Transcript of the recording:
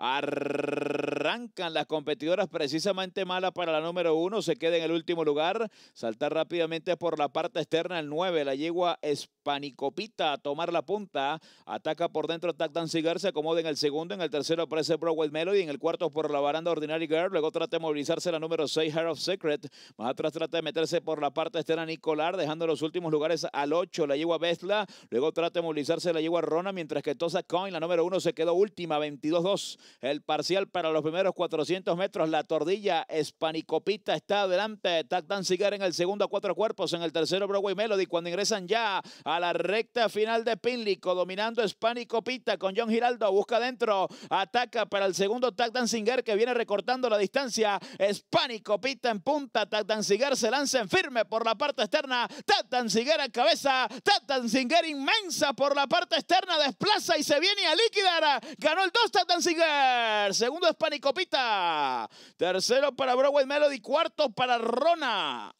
Arrancan las competidoras precisamente mala para la número uno. Se queda en el último lugar. Saltar rápidamente por la parte externa el 9. La yegua es Panicopita a tomar la punta. Ataca por dentro dan Cigar, se acomoda en el segundo. En el tercero aparece Broadway Melody. En el cuarto por la baranda Ordinary Girl. Luego trata de movilizarse la número 6, Heart of Secret. Más atrás trata de meterse por la parte externa Nicolar, dejando los últimos lugares al 8. La yegua Vesla. Luego trata de movilizarse la yegua Rona, mientras que Tosa Coin, la número 1, se quedó última, 22-2. El parcial para los primeros 400 metros. La tordilla Hispanicopita está adelante. dan Cigar en el segundo a cuatro cuerpos. En el tercero, Broadway Melody. Cuando ingresan ya a la recta final de Pínlico, dominando Hispánico Pita con John Giraldo, busca adentro, ataca para el segundo Tag Singer que viene recortando la distancia, Hispánico en punta, Tag Singer se lanza en firme por la parte externa, Tag Singer a cabeza, Tag Danzinger inmensa por la parte externa, desplaza y se viene a liquidar, ganó el 2 Tag segundo Hispánico Pita, tercero para Broadway Melody, cuarto para Rona.